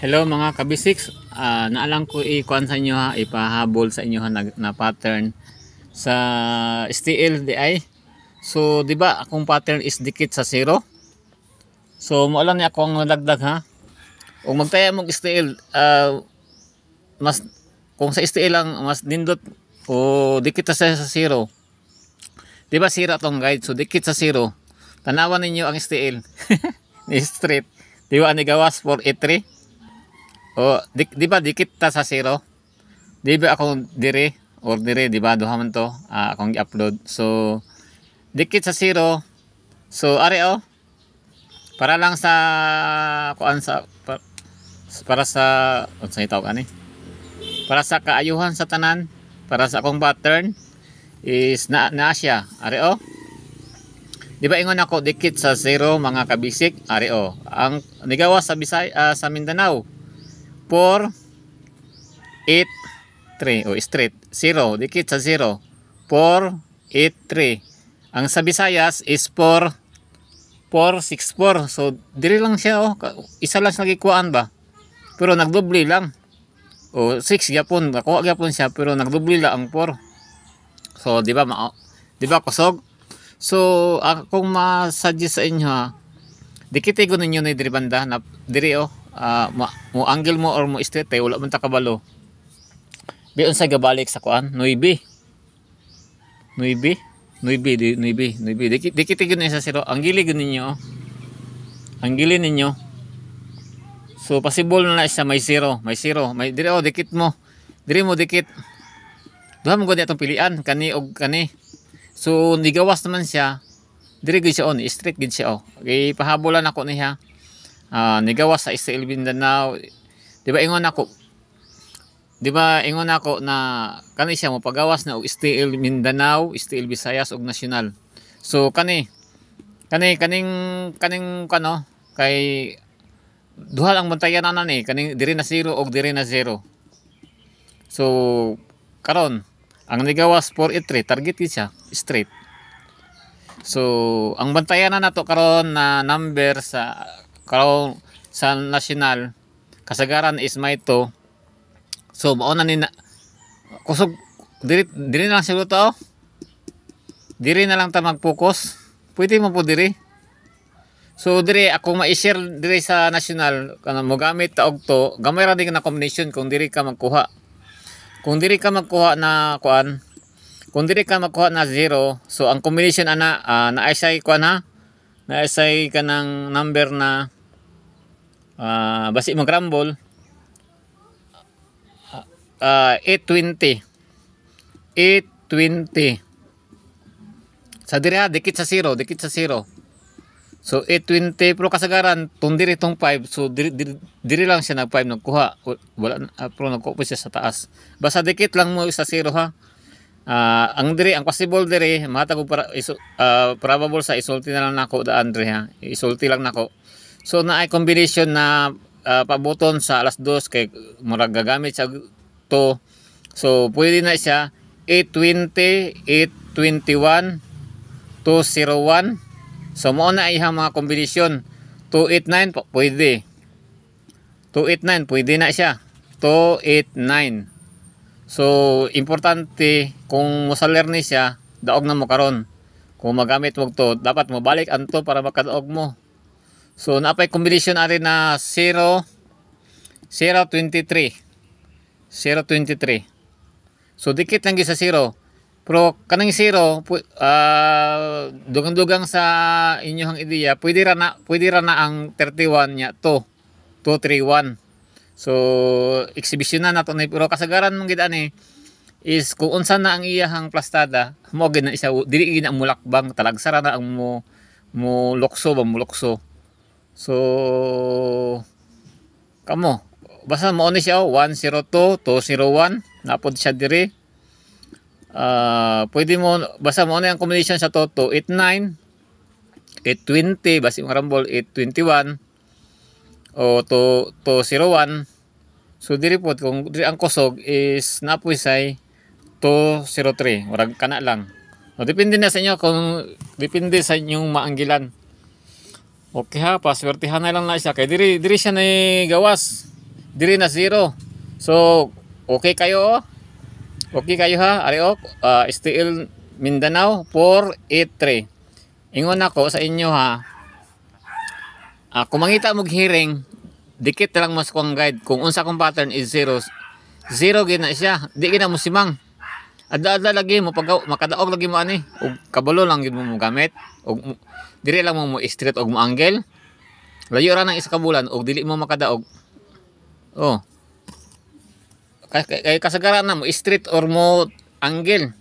Hello mga kabisiks, uh, ah, naalang ko ikuan sa inyo ha, ipahabol sa inyo ha na, na pattern sa DI. So, di ba akong pattern is dikit sa zero? So, maulan niya akong lagdag ha. Kung magtaya mong STL, uh, ah, mas, kung sa STL lang, mas nindot o dikit sa, sa zero. Di ba zero itong guide? So, dikit sa zero. Tanawan ninyo ang STL. ni street. Di ba anigawas for E3? O, oh, di, di ba dikit ta sa zero? Di ba ako dire or dire, di ba duha man to uh, akong i-upload. So dikit sa zero. So are oh. Para lang sa kuan sa para, para sa unsay tawag ni? Para sa kaayuhan sa tanan, para sa akong pattern is na, na siya. Are oh. Di ba ingon ako dikit sa zero mga kabisik? Are oh. Ang nigawa sa Bisay uh, sa Mindanao 4, 8, O, straight. 0. Dikit sa 0. 483 Ang sa Bisayas is 4, 4, So, dire lang siya. Oh. Isa lang siya nagikuhaan ba? Pero nagdoble lang. O, 6 yapon. Nakuha yapon siya. Pero nagdoble lang ang 4. So, di ba? Di ba kusog? So, akong masuggest sa inyo ha. Dikitigo nyo na diri banda na diri oh uh, mo angle mo or mo straight wala man ta kabalo biyon sa gabalik sa kuan 9 9 9 9 9 dikit dikit sa siro ang gili gyud ninyo oh. ang gili ninyo so possible na, na siya may zero may zero may dire oh dikit mo dire mo dikit duha mo gud atong pilian kani og kani so nigawas naman siya dire gyud siya on oh, straight gyud siya oh okay pahabolan ako niya uh, ah, nigawas sa STL Mindanao di ba ingon ako di ba ingon ako na kani siya mapagawas na og STL Mindanao STL Visayas og nasyonal so kani kani kaning kaning kano kay duha lang bantayan na ni kaning diri na zero og diri na zero so karon ang nigawas for itre e target siya straight so ang bantayan na nato karon na number sa Kalau sa national, kasagaran is may 2. So, mauna ni kusog, diri, diri na lang siguro to. Oh. Diri na lang ta mag-focus. Pwede mo po diri. So, diri, ako ma-share diri sa national, kanang mo gamit ta og to, gamay ra din na combination kung diri ka magkuha. Kung diri ka magkuha na kuan, kung diri ka magkuha na zero, so ang combination ana, uh, ah, na isay kuan ha, na isay kanang number na uh, basi mong crumble uh, 820 820 sa diriha dikit sa 0 dikit sa 0 so 820 pro kasagaran tong diri 5 so diri, diri, diri lang siya nag 5 nagkuha wala uh, ah, pro nagkuha siya sa taas basta dikit lang mo sa 0 ha uh, ang diri ang possible diri matag para iso, uh, probable sa isulti na lang nako da diri ha isulti lang nako So na ay combination na uh, pabuton sa alas 2 kay murag gagamit sa to. So pwede na siya 820, 821, 201. So mo na iha mga combination 289 pwede. 289 pwede na siya. 289. So importante kung musaler ni siya daog na mo karon. Kung magamit wag to dapat mo balik anto para makadaog mo. So napay combination natin na 0 023 023 So dikit lang sa 0 pero kanang 0 uh, ah, dugang-dugang sa inyong ideya pwede ra na pwede ra na ang 31 2. to 231 So exhibition na nato ni pero kasagaran mong gid ani is kung unsa na ang iyahang plastada mo gid na isa diri gid ang mulakbang talagsara na ang mo mo lokso ba mo lokso So, kamo, basta mo ni siya, 102-201, napod siya diri. Uh, pwede mo, basta mo ang combination sa to, 289, 820, basi mga rambol, 821, o 201. So, diri po, kung diri ang kusog is napoy say 203, warag kana lang. O, depende na sa inyo kung, depende sa inyong maanggilan. Okay ha, paswertihan na lang na siya. Kay diri diri siya ni gawas. Diri na zero. So okay kayo oh. Okay kayo ha. Ari ok, oh, uh, STL Mindanao 483. Ingon ako sa inyo ha. Uh, kung mangita mong hearing, dikit lang mas kong guide. Kung unsa kong pattern is zero, zero gina siya. Di gina mo simang adda-adda lagi mo pag makadaog lagi mo ani og kabalo lang gid mo mo gamit og dire lang mo mo straight og mo angle layo ra nang isa ka bulan og dili mo makadaog oh kay, kay kasagaran na mo straight or mo angle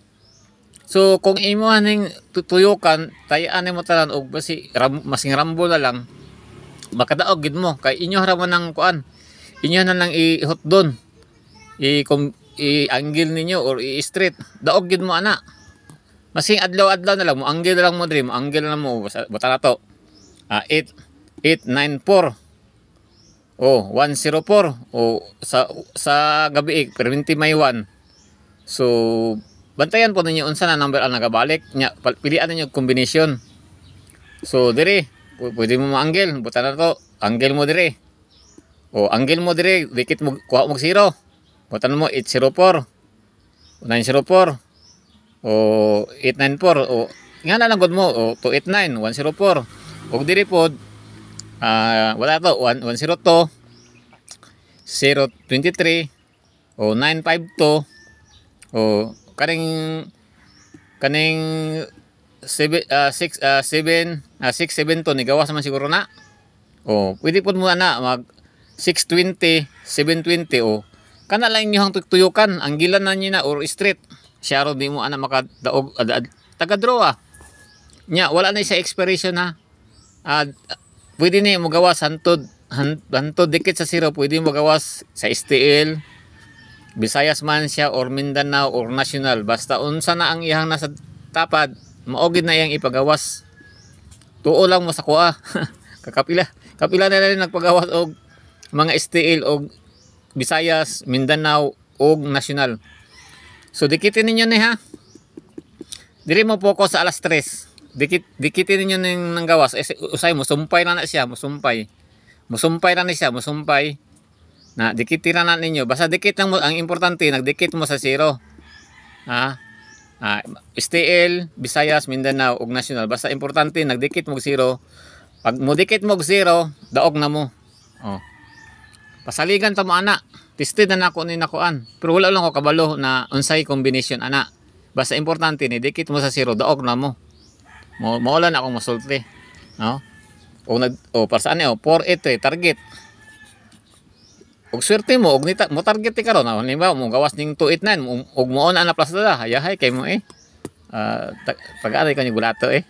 so kung imo aning tutuyokan tayaan mo talan og basi ram, masing rambo na lang makadaog gid mo kay inyo ra mo nang kuan inyo na lang ihot don i kung i-angle ninyo or i-straight daog gid mo ana masing adlaw-adlaw na lang mo angle na lang mo diri angle na mo bata na to ah, 8 104 o sa sa gabi ik eh, perminti may 1 so bantayan po ninyo unsa na number ang nagabalik nya pilian ninyo combination so diri pwede mo maanggel buta na to angle mo diri o oh, angle mo diri dikit mo kuha mo zero Butan mo 804 o 904 o 894 o nga na lang mo o 289 104 ug diri pod uh, ah, wala to 1, 102 023 o 952 o kaning kaning 7 uh, 6 7 uh, 6 7 man siguro na o pwede pod mo na mag 620 720 o Kana lang inyo hang tugtuyukan, ang gilan na niya na or street. Siya di mo ana makadaog ad, ad, taga-draw ah. Nya wala na sa expiration ha. Ad, pwede na mo gawas hantod han, hantod dikit sa zero pwede mo gawas sa STL Visayas man siya or Mindanao or National basta unsa na ang iyang nasa tapad maogid na iyang ipagawas tuo lang mo sa kuha kakapila kapila na rin nagpagawas og mga STL og Visayas, Mindanao ug national. So dikitin ninyo ni ha. Diri mo focus sa alas 3. Dikit dikitin ninyo ning nanggawas. Eh, usay mo sumpay na na siya, musumpay. Musumpay na ni siya, musumpay. Na dikitin na, na ninyo. Basta dikit lang mo ang importante nagdikit mo sa zero. Ha? Ah, STL, Visayas, Mindanao ug National. Basta importante nagdikit mo sa zero. Pag mo dikit mo og zero, daog na mo. Oh pasaligan ta mo ana tested na nako ni nakuan pero wala lang ko kabalo na unsay combination ana basta importante ni dikit mo sa zero daog na mo mo na akong masulti no o nag o para sa ano eh o 483 target og swerte mo og nita mo target ti karon na ba mo gawas ning 289 og mo na na plus da hayahay kay mo eh uh, ah, pag-aari kanyo gulato eh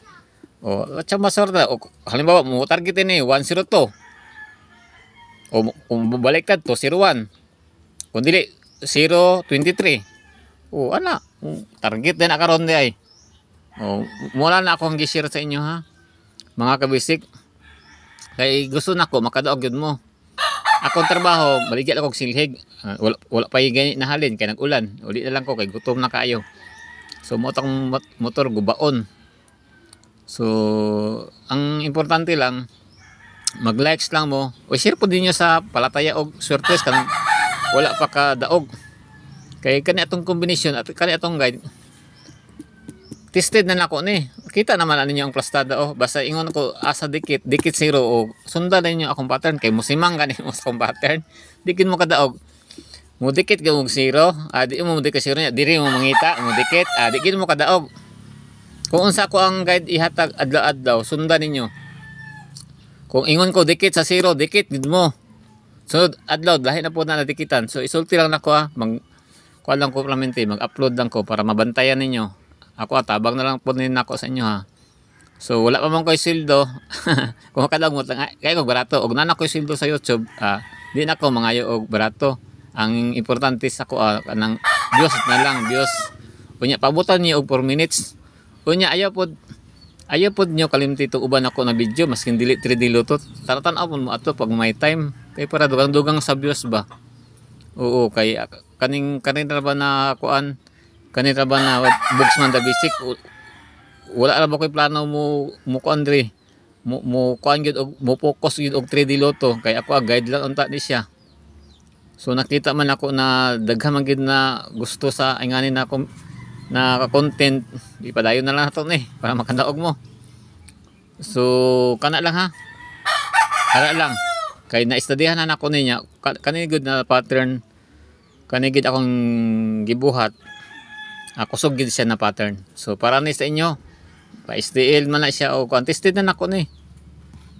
o at sa masorda o halimbawa mo target ni 102 o kung baliktad to 01. Kung dili 023. O ana, target din akaron di ay. O mula na akong gi sa inyo ha. Mga kabisik kay gusto nako na makadaog gyud mo. Akong trabaho, baligya akong silhig. Ah, wala, wala pa yung ganit na halin kay nag Uli na lang ko kay gutom na kayo. So motong motor gubaon. So ang importante lang mag-likes lang mo o share po din nyo sa palataya og surprise kanang wala pa ka daog kay kani atong combination at kani atong guide tested na nako ni kita naman ninyo ang plastada oh basta ingon ko asa dikit dikit zero o sundan ninyo akong pattern kay musimang kani mo sa akong pattern dikit mo kadaog ah, mo dikit ka og zero adi ah, mo dikit zero diri mo mangita ah, mo dikit adi ah, mo kadaog kung unsa ko ang guide ihatag adlaw-adlaw sundan ninyo kung ingon ko dikit sa zero, dikit gid mo. Sunod adlaw lahi na po na nadikitan. So isulti lang nako ha. Ah, mag kuha lang ko plamenti, mag-upload lang ko para mabantayan ninyo. Ako atabang ah, na lang po ninyo nako sa inyo ha. Ah. So wala pa man ko sildo. Kung kadagmot lang kay ko barato og nana ko sildo sa YouTube, ah, di nako mangayo og barato. Ang importante sa ko ah, kanang Dios na lang, Dios. Unya pabutan niyo og 4 minutes. Unya ayaw po Ayaw pod nyo kalimti itong uban ako na video maskin dili 3D luto taratan Taratanaw mo ato pag may time. Kay para dugang dugang sa views ba. Oo kay kaning kanina ba na kuan kanina ba na books man da basic wala ra ba koy plano mo mo kuan dre mo mo kuan gyud mo focus gyud og 3D luto kay ako ah, guide lang unta ni siya. So nakita man ako na daghan man na gusto sa ingani na akong na content dayon na lang nato eh, para makadaog mo so kana lang ha kana lang kay na-studyhan na ako niya kani good na pattern kani gid akong gibuhat ako ah, gid siya na pattern so para ni sa inyo pa STL man na siya o contested na nako ni eh.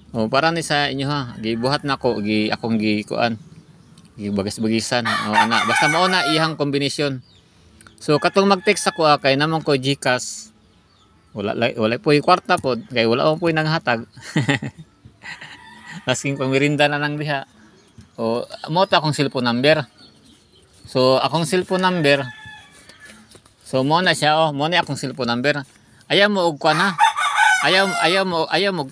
O para ni sa inyo ha, gibuhat nako gi akong gi kuan. Gibagas-bagisan. O ana, basta mao na iyang kombinasyon. So katong mag-text ako ah, kay namon ko Gcash. Wala wala po yung kwarta pod kay wala po yung nanghatag. Asking pamirinda na lang diha. O mo ta akong cellphone number. So akong cellphone number So mo na siya oh, mo na akong cellphone number. Ayaw mo og kuan ha. Ayaw ayaw mo ayaw mo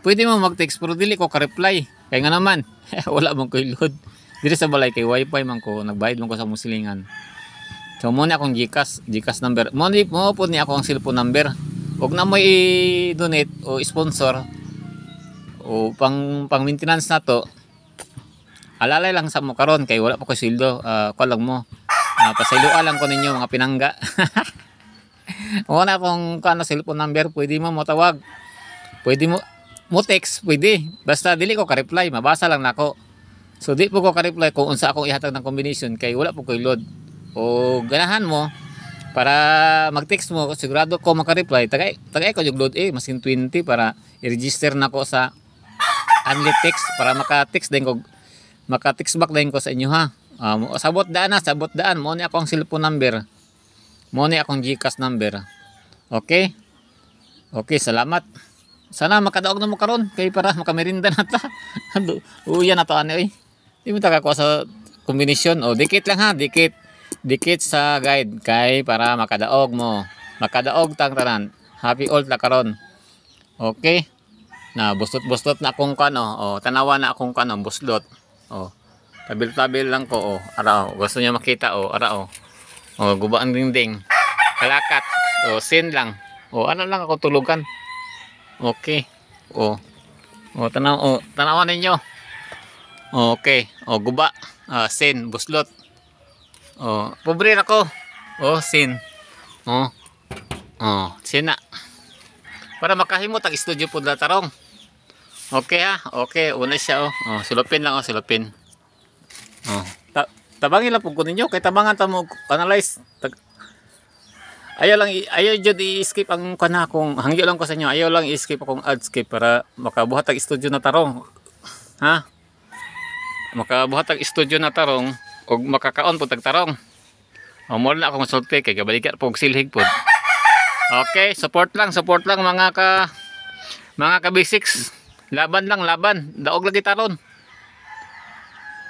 Pwede mo mag-text pero dili ko ka-reply. Kay nga naman, wala mong koy load. Diri sa balay kay wifi man ko, nagbayad man ko sa musilingan. So muna akong Gcash, Gcash number. Mo mo po ni akong cellphone number. Huwag na mo i-donate o sponsor o pang pang maintenance na to. Alalay lang sa mo karon kay wala pa ko sildo. Uh, ah, ko lang mo. Uh, pasayloa lang ko ninyo mga pinangga. mo na kung ano cellphone number pwede mo mo tawag. Pwede mo mo text pwede. Basta dili ko ka-reply, mabasa lang nako. So di po ko ka-reply kung unsa akong ihatag ng combination kay wala po ko load o ganahan mo para mag-text mo sigurado ko maka-reply tagay tagay ko yung load eh masin 20 para i-register na ko sa unlit text para maka-text din ko maka-text back din ko sa inyo ha um, sabot daan na sabot daan mo ni akong cellphone number mo ni akong Gcash number okay okay salamat sana makadaog na mo karon kay para makamerinda na ta uyan na to ano eh di mo ta sa kombinasyon o dikit lang ha dikit dikit sa guide kay para makadaog mo makadaog tang tanan happy old na karon okay na bustot bustot na akong kano oh tanawa na akong kano buslot oh tabil tabil lang ko oh arao gusto niya makita oh arao oh guba ang dingding kalakat oh sin lang oh ano lang ako tulugan okay oh oh tanaw oh tanawan ninyo okay oh guba uh, sin buslot Oh, pobre na Oh, sin. Oh. Oh, sin Para makahimot ang studio po na tarong. Okay ha? Ah. Okay, una siya oh. Oh, silupin lang oh, silupin. Oh. Ta tabangin lang po ko ninyo kay tabangan ta mo analyze. Tag ayaw lang ayaw jud i-skip ang kana akong, hangyo lang ko sa inyo. Ayaw lang i-skip akong adscape para makabuhat ang studio na tarong. Ha? Makabuhat ang studio na tarong og makakaon po tagtarong umol na akong sulti kay gabalikat po silhig po okay support lang support lang mga ka mga ka basics laban lang laban daog lagi taron